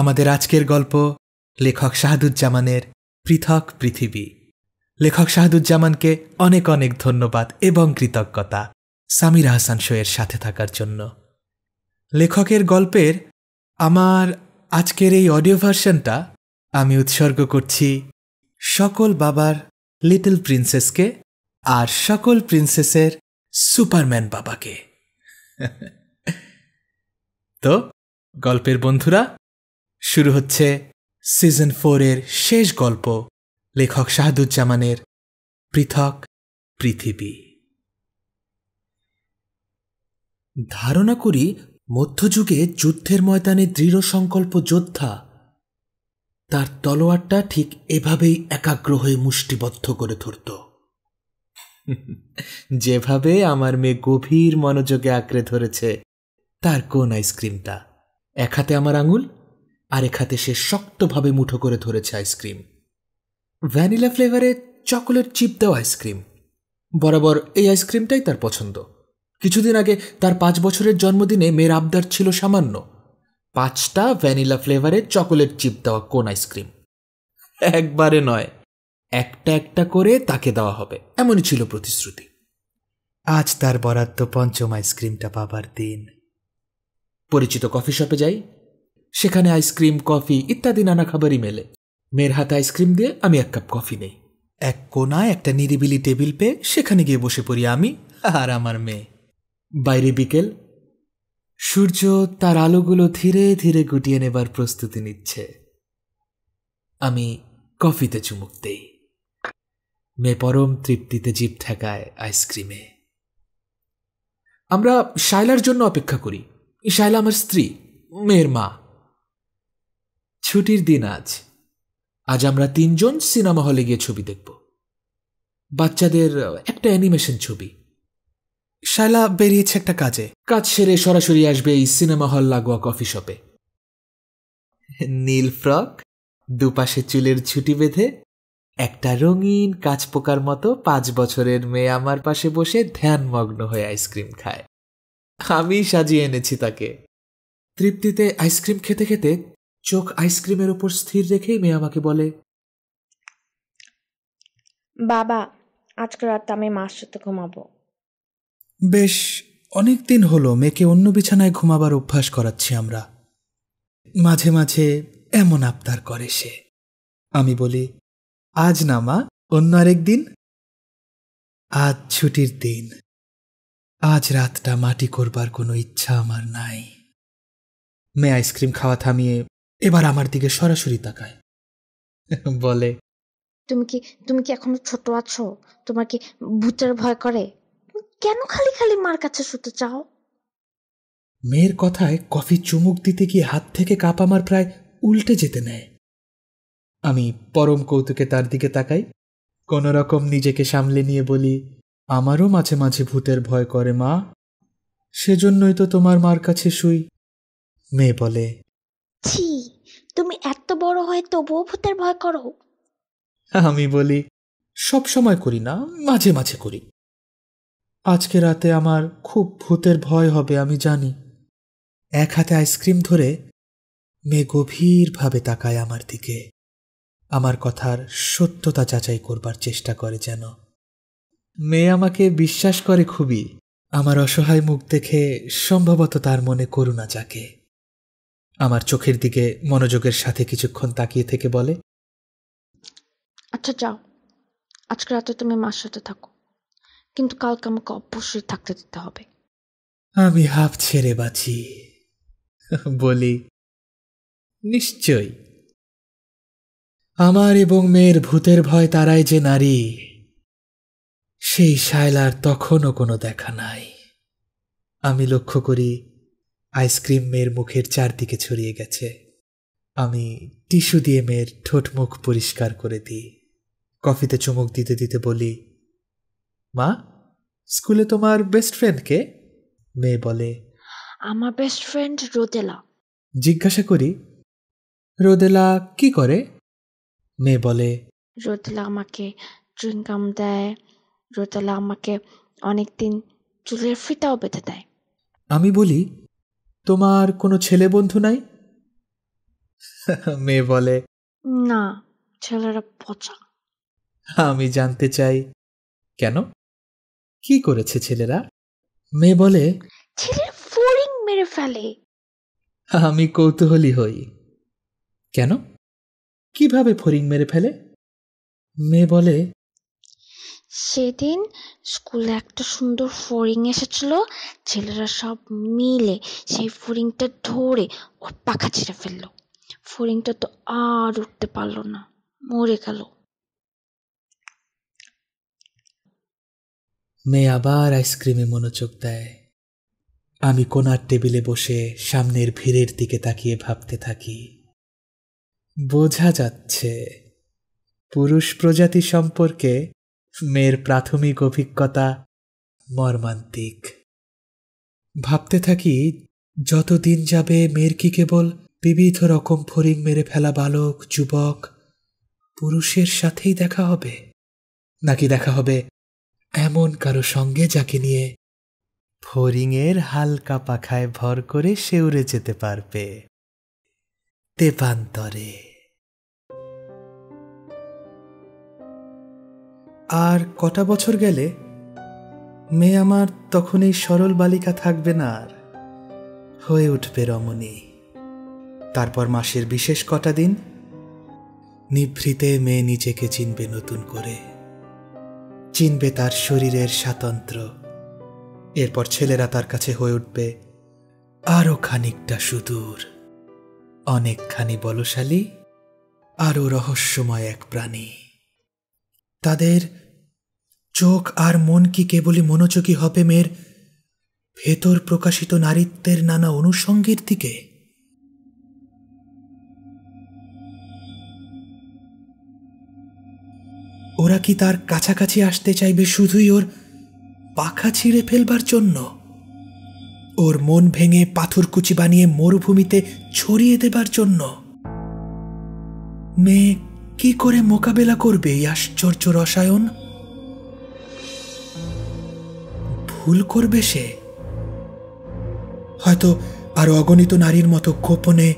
আমাদের আজকের গল্প লেখক শাহাদুজ্জামানের পৃথক পৃথিবী লেখক শাহাদুজ্জামানকে অনেক অনেক ধন্যবাদ এবং কৃতজ্ঞতা সামির আহসান শোয়ের সাথে থাকার জন্য লেখকের গল্পের আমার আজকের এই অডিও ভার্সনটা আমি উৎসর্গ করছি সকল বাবার লিটল প্রিন্সেসকে আর সকল প্রিন্সেসের সুপারম্যান বাবাকে তো গল্পের বন্ধুরা শুরু হচ্ছে সিজন ফোরের শেষ গল্প লেখক শাহাদুজ্জামানের পৃথক পৃথিবী ধারণা করি মধ্যযুগে যুদ্ধের ময়দানে দৃঢ় সংকল্প যোদ্ধা তার তলোয়ারটা ঠিক এভাবেই একাগ্র হয়ে মুষ্টিবদ্ধ করে ধরত যেভাবে আমার মেয়ে গভীর মনোযোগে আঁকড়ে ধরেছে তার কোন আইসক্রিমটা এক হাতে আমার আঙুল আরেক হাতে সে শক্তভাবে মুঠো করে ধরেছে আইসক্রিম ভ্যানিলা ফ্লেভারে চকোলেট চিপ দেওয়া আইসক্রিম বরাবর এই আইসক্রিমটাই তার পছন্দ কিছুদিন আগে তার পাঁচ বছরের জন্মদিনে মেয়ের আবদার ছিল সামান্য পাঁচটা ভ্যানিলা ফ্লেভারে চকোলেট চিপ দেওয়া কোন আইসক্রিম একবারে নয় একটা একটা করে তাকে দেওয়া হবে এমনই ছিল প্রতিশ্রুতি আজ তার বরাদ্দ পঞ্চম আইসক্রিমটা পাবার দিন পরিচিত কফি শপে যাই সেখানে আইসক্রিম কফি ইত্যাদি নানা খাবারই মেলে মেয়ের হাতে আইসক্রিম দিয়ে আমি এক কাপ কফি নেই এক কোনায় একটা নিরিবিলি টেবিল পেয়ে সেখানে গিয়ে বসে পড়ি আমি আর আমার মেয়ে বাইরে বিকেল সূর্য তার আলোগুলো ধীরে ধীরে গুটিয়ে নেবার প্রস্তুতি নিচ্ছে আমি কফিতে চুমুক দেই মেয়ে পরম তৃপ্তিতে জিপ ঠেকায় আইসক্রিমে আমরা শায়লার জন্য অপেক্ষা করি শায়লা আমার স্ত্রী মেয়ের মা ছুটির দিন আজ আজ আমরা তিনজন সিনেমা হলে গিয়ে ছবি দেখব বাচ্চাদের একটা অ্যানিমেশন ছবি শায়লা বেরিয়েছে একটা কাজে কাজ সেরে সরাসরি আসবে এই সিনেমা হল লাগোয়া কফি শপে নীল ফ্রক দুপাশে চুলের ছুটি বেঁধে একটা রঙিন কাজ পোকার মতো পাঁচ বছরের মেয়ে আমার পাশে বসে ধ্যানমগ্ন হয়ে আইসক্রিম খায় আমি সাজিয়ে এনেছি তাকে তৃপ্তিতে আইসক্রিম খেতে খেতে চোখ আইসক্রিমের উপর স্থির রেখেই মেয়ে আমাকে বলে বাবা আজকে রাতে আমি মার সাথে ঘুমাবো বেশ অনেক দিন হলো মেয়েকে অন্য বিছানায় ঘুমাবার অভ্যাস করাচ্ছি আমরা মাঝে মাঝে এমন আবদার করে সে আমি বলি আজ না মা অন্য আরেক দিন আজ ছুটির দিন আজ রাতটা মাটি করবার কোনো ইচ্ছা আমার নাই মেয়ে আইসক্রিম খাওয়া থামিয়ে এবার আমার দিকে সরাসরি তাকায় বলে তুমি কি তুমি কি এখনো ছোট আছো তোমার কি ভূতের ভয় করে কেন খালি খালি মার কাছে শুতে চাও মেয়ের কথায় কফি চুমুক দিতে গিয়ে হাত থেকে কাপ আমার প্রায় উল্টে যেতে নেয় আমি পরম কৌতুকে তার দিকে তাকাই কোনোরকম রকম নিজেকে সামলে নিয়ে বলি আমারও মাঝে মাঝে ভূতের ভয় করে মা সেজন্যই তো তোমার মার কাছে শুই মেয়ে বলে ছি তুমি এত বড় হয়ে তবুও ভূতের ভয় করো আমি বলি সব সময় করি না মাঝে মাঝে করি আজকে রাতে আমার খুব ভূতের ভয় হবে আমি জানি এক হাতে আইসক্রিম ধরে মেয়ে গভীরভাবে তাকায় আমার দিকে আমার কথার সত্যতা যাচাই করবার চেষ্টা করে যেন মেয়ে আমাকে বিশ্বাস করে খুবই আমার অসহায় মুখ দেখে সম্ভবত তার মনে করুণা জাগে আমার চোখের দিকে মনোযোগের সাথে কিছুক্ষণ তাকিয়ে থেকে বলে আচ্ছা যাও আজকে রাতে তুমি মার সাথে থাকো কিন্তু কালকে আমাকে অবশ্যই থাকতে দিতে হবে আমি হাফ ছেড়ে বাঁচি বলি নিশ্চয় আমার এবং মেয়ের ভূতের ভয় তারাই যে নারী সেই শায়লার তখনও কোনো দেখা নাই আমি লক্ষ্য করি আইসক্রিম মেয়ের মুখের চারদিকে ছড়িয়ে গেছে আমি টিস্যু দিয়ে মেয়ের ঠোঁট মুখ পরিষ্কার করে দিই কফিতে চুমুক দিতে দিতে বলি মা স্কুলে তোমার বেস্ট ফ্রেন্ডকে মেয়ে বলে আমার বেস্ট ফ্রেন্ড রোদেলা জিজ্ঞাসা করি রোদেলা কি করে মেয়ে বলে রোদেলা আমাকে চুইংগাম দেয় রোদেলা আমাকে অনেকদিন চুলের ফিতাও বেঁধে দেয় আমি বলি তোমার কোনো ছেলে বন্ধু নাই মেয়ে বলে না ছেলেরা পচা আমি জানতে চাই কেন কি করেছে ছেলেরা মেয়ে বলে ছেলেরা ফোরিং মেরে ফেলে আমি কৌতূহলী হই কেন কিভাবে ফোরিং মেরে ফেলে মেয়ে বলে সেদিন স্কুলে একটা সুন্দর ফড়িং এসেছিল ছেলেরা সব মিলে সেই ফড়িংটা ধরে ওর পাখা ছিঁড়ে ফেললো ফড়িংটা তো আর উঠতে পারলো না মরে গেল মেয়ে আবার আইসক্রিমে মনোযোগ দেয় আমি কোনার টেবিলে বসে সামনের ভিড়ের দিকে তাকিয়ে ভাবতে থাকি বোঝা যাচ্ছে পুরুষ প্রজাতি সম্পর্কে মেয়ের প্রাথমিক অভিজ্ঞতা মর্মান্তিক ভাবতে থাকি যত দিন যাবে মেয়ের কি কেবল বিবিধ রকম ফরিং মেরে ফেলা বালক যুবক পুরুষের সাথেই দেখা হবে নাকি দেখা হবে এমন কারো সঙ্গে যাকে নিয়ে ফরিংয়ের হালকা পাখায় ভর করে সেউরে যেতে পারবে তেপান্তরে আর কটা বছর গেলে মেয়ে আমার তখন এই সরল বালিকা থাকবে না আর হয়ে উঠবে রমণী তারপর মাসের বিশেষ কটা দিন নিভৃতে মেয়ে নিজেকে চিনবে নতুন করে চিনবে তার শরীরের স্বাতন্ত্র এরপর ছেলেরা তার কাছে হয়ে উঠবে আরও খানিকটা সুদূর অনেকখানি বলশালী আরও রহস্যময় এক প্রাণী তাদের চোখ আর মন কি কেবলই মনোযোগী হবে মেয়ের ভেতর প্রকাশিত নারীত্বের নানা অনুষঙ্গের দিকে ওরা কি তার কাছাকাছি আসতে চাইবে শুধুই ওর পাখা ছিঁড়ে ফেলবার জন্য ওর মন ভেঙে পাথর কুচি বানিয়ে মরুভূমিতে ছড়িয়ে দেবার জন্য মেয়ে কি করে মোকাবেলা করবে এই আশ্চর্য রসায়ন ভুল করবে সে হয়তো আরো অগণিত নারীর মতো গোপনে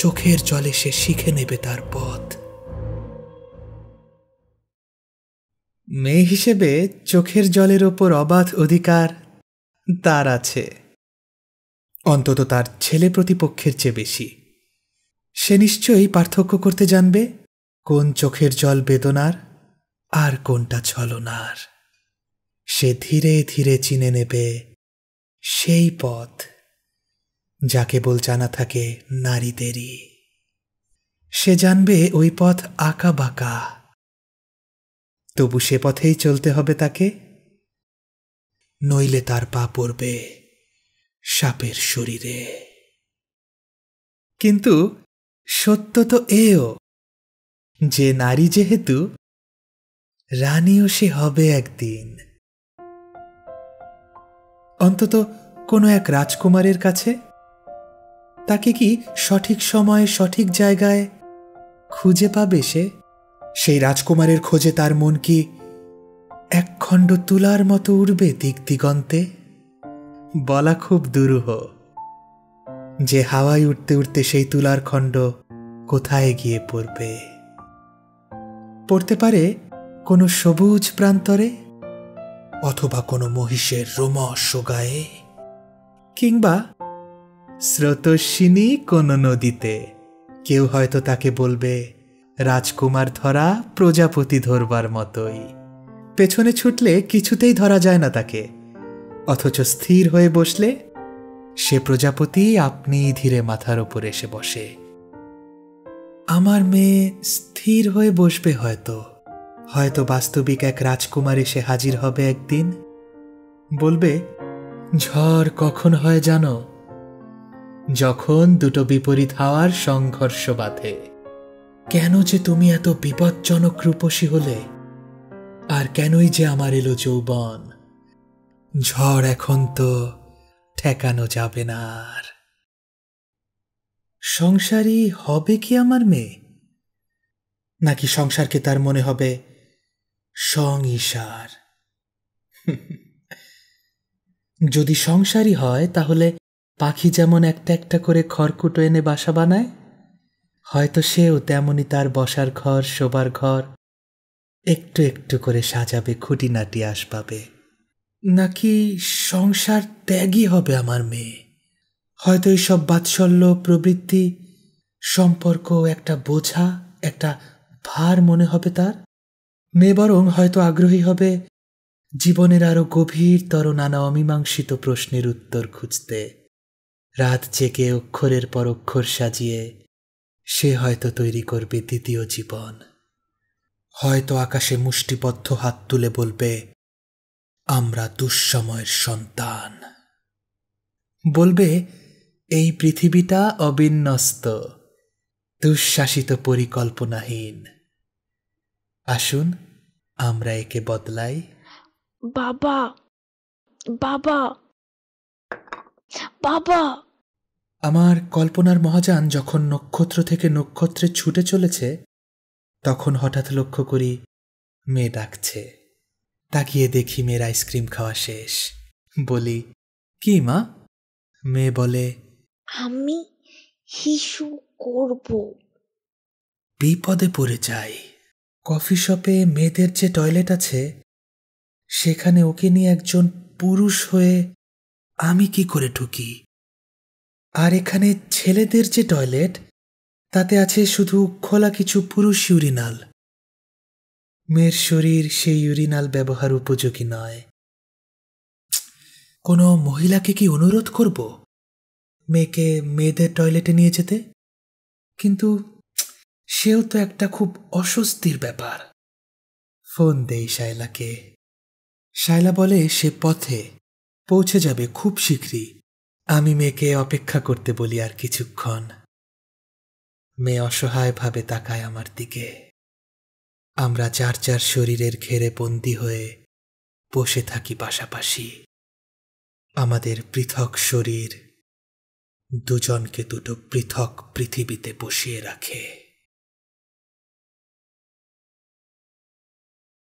চোখের জলে সে শিখে নেবে তার পথ মেয়ে হিসেবে চোখের জলের ওপর অবাধ অধিকার তার আছে অন্তত তার ছেলে প্রতিপক্ষের চেয়ে বেশি সে নিশ্চয়ই পার্থক্য করতে জানবে কোন চোখের জল বেদনার আর কোনটা ছলনার সে ধীরে ধীরে চিনে নেবে সেই পথ যা কেবল জানা থাকে নারীদেরই সে জানবে ওই পথ আঁকা বাঁকা তবু সে পথেই চলতে হবে তাকে নইলে তার পা পড়বে সাপের শরীরে কিন্তু সত্য তো এও যে নারী যেহেতু রানীও সে হবে একদিন অন্তত কোনো এক রাজকুমারের কাছে তাকে কি সঠিক সময়ে সঠিক জায়গায় খুঁজে পাবে সে সেই রাজকুমারের খোঁজে তার মন কি একখণ্ড তুলার মতো উড়বে দিক দিগন্তে বলা খুব দুরূহ যে হাওয়ায় উঠতে উঠতে সেই তুলার খণ্ড কোথায় গিয়ে পড়বে পড়তে পারে কোনো সবুজ প্রান্তরে অথবা কোনো মহিষের রোম গায়ে কিংবা স্রোতস্বিনী কোন নদীতে কেউ হয়তো তাকে বলবে রাজকুমার ধরা প্রজাপতি ধরবার মতোই পেছনে ছুটলে কিছুতেই ধরা যায় না তাকে অথচ স্থির হয়ে বসলে সে প্রজাপতি আপনিই ধীরে মাথার ওপর এসে বসে আমার মেয়ে স্থির হয়ে বসবে হয়তো হয়তো বাস্তবিক এক রাজকুমার এসে হাজির হবে একদিন বলবে ঝড় কখন হয় জানো যখন দুটো বিপরীত হাওয়ার সংঘর্ষ বাঁধে কেন যে তুমি এত বিপজ্জনক রূপসী হলে আর কেনই যে আমার এলো যৌবন ঝড় এখন তো ঠেকানো যাবে না আর সংসারী হবে কি আমার মেয়ে নাকি সংসারকে তার মনে হবে সং ইসার যদি সংসারী হয় তাহলে পাখি যেমন একটা একটা করে খড়কুটো এনে বাসা বানায় হয়তো সেও তেমনি তার বসার ঘর শোবার ঘর একটু একটু করে সাজাবে খুঁটিনাটি আসবাবে নাকি সংসার ত্যাগই হবে আমার মেয়ে হয়তো এইসব বাৎসল্য প্রবৃত্তি সম্পর্ক একটা বোঝা একটা ভার মনে হবে তার মেয়ে বরং হয়তো আগ্রহী হবে জীবনের আরও গভীরতর নানা অমীমাংসিত প্রশ্নের উত্তর খুঁজতে রাত জেগে অক্ষরের পর অক্ষর সাজিয়ে সে হয়তো তৈরি করবে দ্বিতীয় জীবন হয়তো আকাশে মুষ্টিবদ্ধ হাত তুলে বলবে আমরা দুঃসময়ের সন্তান বলবে এই পৃথিবীটা অবিন্যস্ত দুঃশাসিত পরিকল্পনাহীন আসুন আমরা একে বদলাই বাবা বাবা বাবা আমার কল্পনার মহাযান যখন নক্ষত্র থেকে নক্ষত্রে ছুটে চলেছে তখন হঠাৎ লক্ষ্য করি মেয়ে ডাকছে তাকিয়ে দেখি মেয়ের আইসক্রিম খাওয়া শেষ বলি কি মা মেয়ে বলে আমি হিসু করব বিপদে পড়ে যাই কফি শপে মেয়েদের যে টয়লেট আছে সেখানে ওকে নিয়ে একজন পুরুষ হয়ে আমি কি করে ঢুকি আর এখানে ছেলেদের যে টয়লেট তাতে আছে শুধু খোলা কিছু পুরুষ ইউরিনাল মেয়ের শরীর সেই ইউরিনাল ব্যবহার উপযোগী নয় কোনো মহিলাকে কি অনুরোধ করবো মেয়েকে মেয়েদের টয়লেটে নিয়ে যেতে কিন্তু সেও তো একটা খুব অস্বস্তির ব্যাপার ফোন দেই শায়লাকে শায়লা বলে সে পথে পৌঁছে যাবে খুব শীঘ্রই আমি মেয়েকে অপেক্ষা করতে বলি আর কিছুক্ষণ মেয়ে অসহায়ভাবে তাকায় আমার দিকে আমরা চার চার শরীরের ঘেরে বন্দি হয়ে বসে থাকি পাশাপাশি আমাদের পৃথক শরীর দুজনকে দুটো পৃথক পৃথিবীতে বসিয়ে রাখে